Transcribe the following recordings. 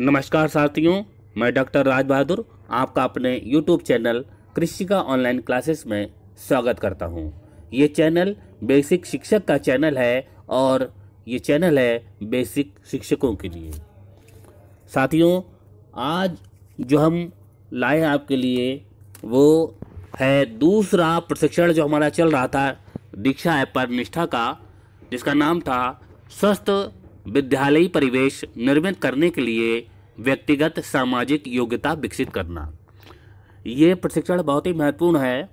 नमस्कार साथियों मैं डॉक्टर राज बहादुर आपका अपने यूट्यूब चैनल कृषि का ऑनलाइन क्लासेस में स्वागत करता हूं। ये चैनल बेसिक शिक्षक का चैनल है और ये चैनल है बेसिक शिक्षकों के लिए साथियों आज जो हम लाए आपके लिए वो है दूसरा प्रशिक्षण जो हमारा चल रहा था दीक्षा ऐप पर निष्ठा का जिसका नाम था स्वस्थ विद्यालयी परिवेश निर्मित करने के लिए व्यक्तिगत सामाजिक योग्यता विकसित करना ये प्रशिक्षण बहुत ही महत्वपूर्ण है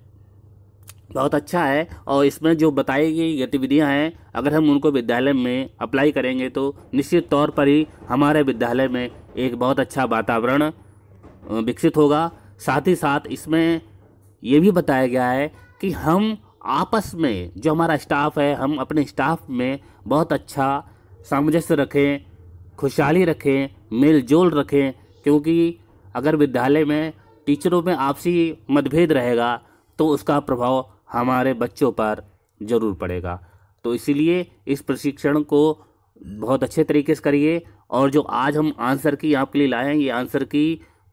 बहुत अच्छा है और इसमें जो बताई गई गतिविधियाँ हैं अगर हम उनको विद्यालय में अप्लाई करेंगे तो निश्चित तौर पर ही हमारे विद्यालय में एक बहुत अच्छा वातावरण विकसित होगा साथ ही साथ इसमें ये भी बताया गया है कि हम आपस में जो हमारा स्टाफ है हम अपने स्टाफ में बहुत अच्छा सामंजस्य रखें खुशहाली रखें मेल जोल रखें क्योंकि अगर विद्यालय में टीचरों में आपसी मतभेद रहेगा तो उसका प्रभाव हमारे बच्चों पर ज़रूर पड़ेगा तो इसीलिए इस प्रशिक्षण को बहुत अच्छे तरीके से करिए और जो आज हम आंसर की आपके लिए लाए हैं ये आंसर की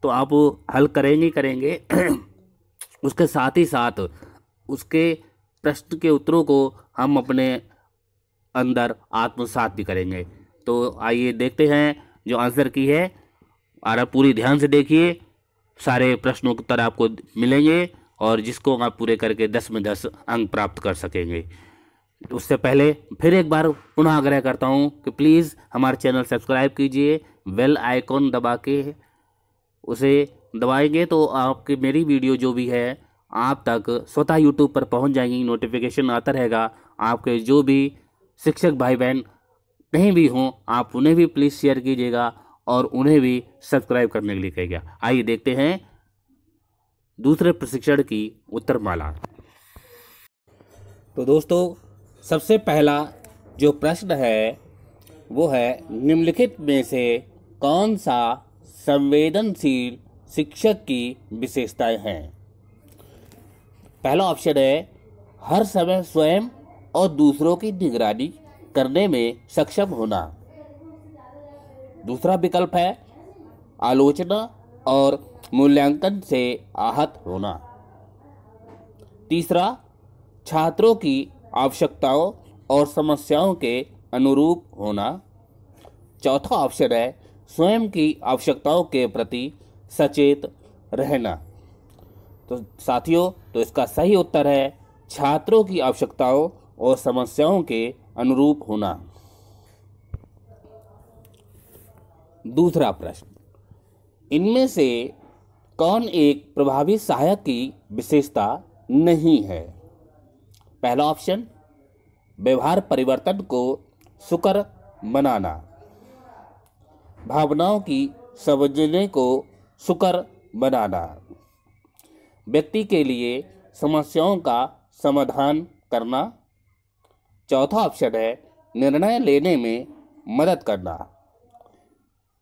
तो आप हल करेंगे ही करेंगे उसके साथ ही साथ उसके प्रश्न के उत्तरों को हम अपने अंदर आत्मसात भी करेंगे तो आइए देखते हैं जो आंसर की है और आप पूरी ध्यान से देखिए सारे प्रश्नों के उत्तर आपको मिलेंगे और जिसको आप पूरे करके दस में दस अंक प्राप्त कर सकेंगे उससे पहले फिर एक बार पुनः आग्रह करता हूँ कि प्लीज़ हमारे चैनल सब्सक्राइब कीजिए वेल आइकॉन दबा के उसे दबाएंगे तो आपकी मेरी वीडियो जो भी है आप तक स्वतः यूट्यूब पर पहुँच जाएंगी नोटिफिकेशन आता रहेगा आपके जो भी शिक्षक भाई बहन कहीं भी हों आप उन्हें भी प्लीज़ शेयर कीजिएगा और उन्हें भी सब्सक्राइब करने के लिए कहेगा आइए देखते हैं दूसरे प्रशिक्षण की उत्तर माला तो दोस्तों सबसे पहला जो प्रश्न है वो है निम्नलिखित में से कौन सा संवेदनशील शिक्षक की विशेषताएं हैं पहला ऑप्शन है हर समय स्वयं और दूसरों की निगरानी करने में सक्षम होना दूसरा विकल्प है आलोचना और मूल्यांकन से आहत होना तीसरा छात्रों की आवश्यकताओं और समस्याओं के अनुरूप होना चौथा ऑप्शन है स्वयं की आवश्यकताओं के प्रति सचेत रहना तो साथियों तो इसका सही उत्तर है छात्रों की आवश्यकताओं और समस्याओं के अनुरूप होना दूसरा प्रश्न इनमें से कौन एक प्रभावी सहायक की विशेषता नहीं है पहला ऑप्शन व्यवहार परिवर्तन को सुकर बनाना भावनाओं की समझने को सुकर बनाना व्यक्ति के लिए समस्याओं का समाधान करना चौथा ऑप्शन है निर्णय लेने में मदद करना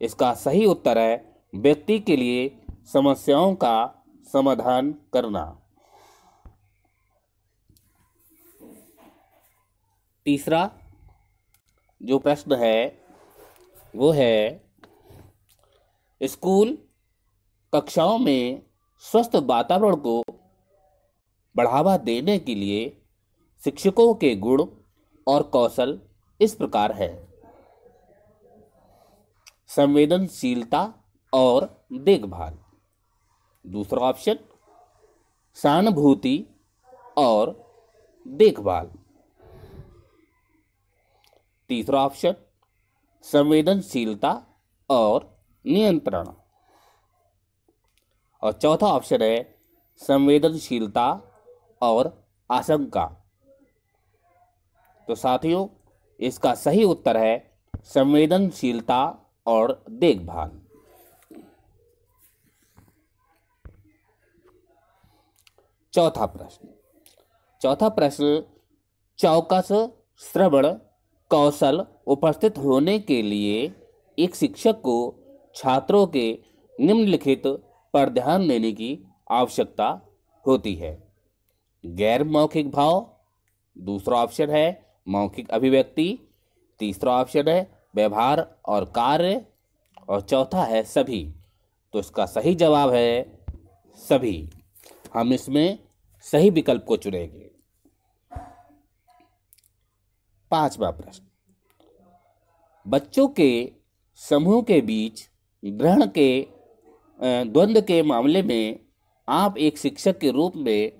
इसका सही उत्तर है व्यक्ति के लिए समस्याओं का समाधान करना तीसरा जो प्रश्न है वो है स्कूल कक्षाओं में स्वस्थ वातावरण को बढ़ावा देने के लिए शिक्षकों के गुण और कौशल इस प्रकार है संवेदनशीलता और देखभाल दूसरा ऑप्शन सहानुभूति और देखभाल तीसरा ऑप्शन संवेदनशीलता और नियंत्रण और चौथा ऑप्शन है संवेदनशीलता और आशंका तो साथियों इसका सही उत्तर है संवेदनशीलता और देखभाल चौथा प्रश्न चौथा प्रश्न चौकस श्रवण कौशल उपस्थित होने के लिए एक शिक्षक को छात्रों के निम्नलिखित पर ध्यान देने की आवश्यकता होती है गैर मौखिक भाव दूसरा ऑप्शन है मौखिक अभिव्यक्ति तीसरा ऑप्शन है व्यवहार और कार्य और चौथा है सभी तो इसका सही जवाब है सभी हम इसमें सही विकल्प को चुनेंगे पांचवा प्रश्न बच्चों के समूह के बीच ग्रहण के द्वंद्व के मामले में आप एक शिक्षक के रूप में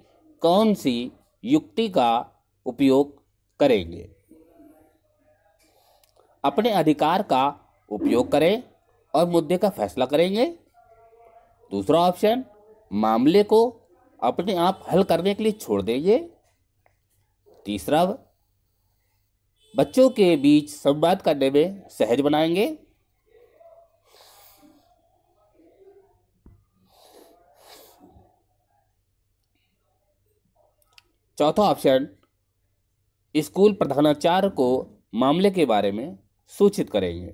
कौन सी युक्ति का उपयोग करेंगे अपने अधिकार का उपयोग करें और मुद्दे का फैसला करेंगे दूसरा ऑप्शन मामले को अपने आप हल करने के लिए छोड़ देंगे तीसरा बच्चों के बीच संवाद करने में सहज बनाएंगे चौथा ऑप्शन स्कूल प्रधानाचार्य को मामले के बारे में सूचित करेंगे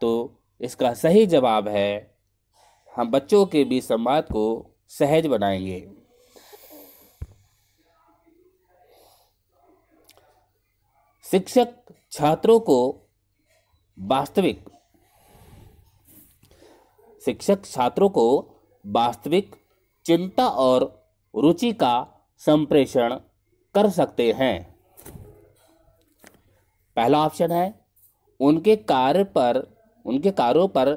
तो इसका सही जवाब है हम बच्चों के बीच संवाद को सहज बनाएंगे शिक्षक छात्रों को वास्तविक शिक्षक छात्रों को वास्तविक चिंता और रुचि का संप्रेषण कर सकते हैं पहला ऑप्शन है उनके कार्य पर उनके कार्यों पर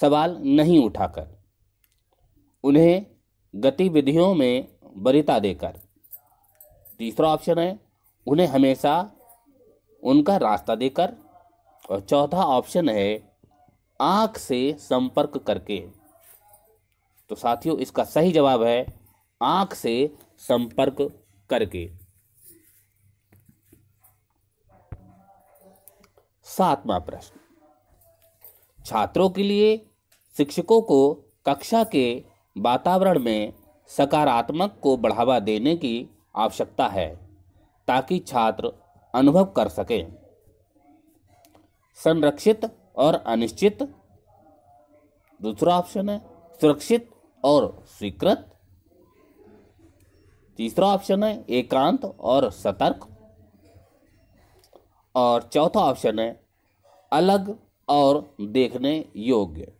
सवाल नहीं उठाकर उन्हें गतिविधियों में वरीता देकर तीसरा ऑप्शन है उन्हें हमेशा उनका रास्ता देकर और चौथा ऑप्शन है आँख से संपर्क करके तो साथियों इसका सही जवाब है आँख से संपर्क करके सातवां प्रश्न छात्रों के लिए शिक्षकों को कक्षा के वातावरण में सकारात्मक को बढ़ावा देने की आवश्यकता है ताकि छात्र अनुभव कर सकें संरक्षित और अनिश्चित दूसरा ऑप्शन है सुरक्षित और स्वीकृत तीसरा ऑप्शन है एकांत और सतर्क और चौथा ऑप्शन है अलग और देखने योग्य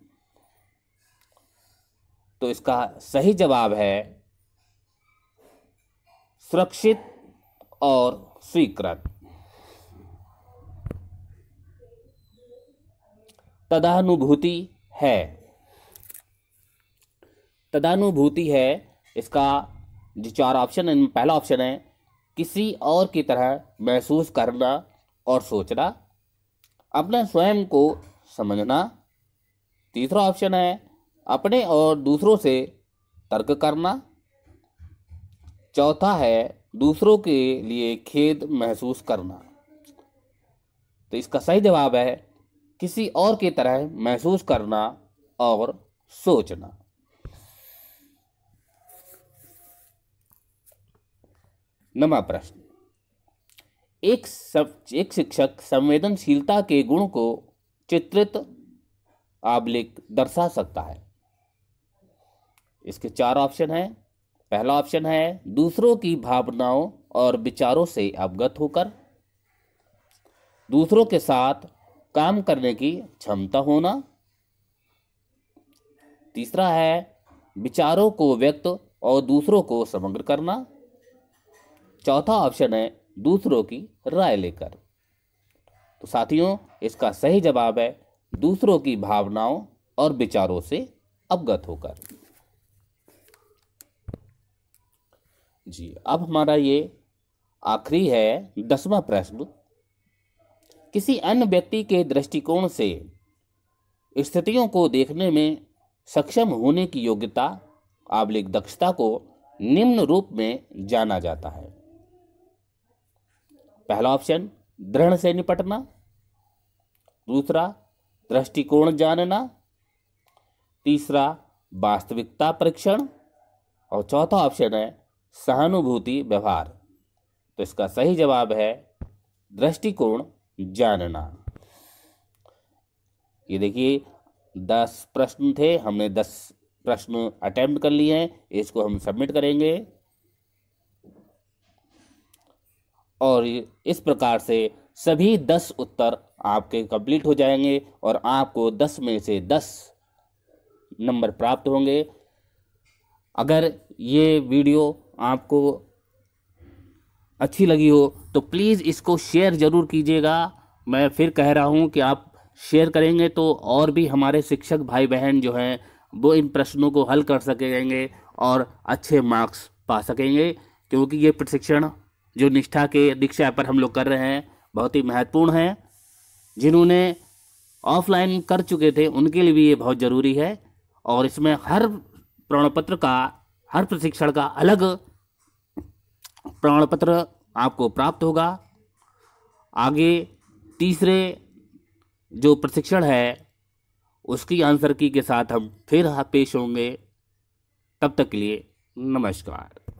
तो इसका सही जवाब है सुरक्षित और स्वीकृत तदानुभूति है तदानुभूति है इसका जो चार ऑप्शन है पहला ऑप्शन है किसी और की तरह महसूस करना और सोचना अपने स्वयं को समझना तीसरा ऑप्शन है अपने और दूसरों से तर्क करना चौथा है दूसरों के लिए खेद महसूस करना तो इसका सही जवाब है किसी और की तरह महसूस करना और सोचना नवा प्रश्न एक सब एक शिक्षक संवेदनशीलता के गुण को चित्रित आबलिक दर्शा सकता है इसके चार ऑप्शन हैं पहला ऑप्शन है दूसरों की भावनाओं और विचारों से अवगत होकर दूसरों के साथ काम करने की क्षमता होना तीसरा है विचारों को व्यक्त और दूसरों को समग्र करना चौथा ऑप्शन है दूसरों की राय लेकर तो साथियों इसका सही जवाब है दूसरों की भावनाओं और विचारों से अवगत होकर जी अब हमारा ये आखिरी है दसवां प्रश्न किसी अन्य व्यक्ति के दृष्टिकोण से स्थितियों को देखने में सक्षम होने की योग्यता आवलिक दक्षता को निम्न रूप में जाना जाता है पहला ऑप्शन दृढ़ से निपटना दूसरा दृष्टिकोण जानना तीसरा वास्तविकता परीक्षण और चौथा ऑप्शन है सहानुभूति व्यवहार तो इसका सही जवाब है दृष्टिकोण जानना ये देखिए दस प्रश्न थे हमने दस प्रश्न अटेम्प्ट कर लिए हैं इसको हम सबमिट करेंगे और इस प्रकार से सभी दस उत्तर आपके कंप्लीट हो जाएंगे और आपको दस में से दस नंबर प्राप्त होंगे अगर ये वीडियो आपको अच्छी लगी हो तो प्लीज़ इसको शेयर ज़रूर कीजिएगा मैं फिर कह रहा हूँ कि आप शेयर करेंगे तो और भी हमारे शिक्षक भाई बहन जो हैं वो इन प्रश्नों को हल कर सकेंगे और अच्छे मार्क्स पा सकेंगे क्योंकि ये प्रशिक्षण जो निष्ठा के दीक्षा पर हम लोग कर रहे हैं बहुत ही महत्वपूर्ण है जिन्होंने ऑफलाइन कर चुके थे उनके लिए भी ये बहुत ज़रूरी है और इसमें हर प्रमाणपत्र का हर प्रशिक्षण का अलग प्रमाणपत्र आपको प्राप्त होगा आगे तीसरे जो प्रशिक्षण है उसकी आंसर की के साथ हम फिर पेश होंगे तब तक के लिए नमस्कार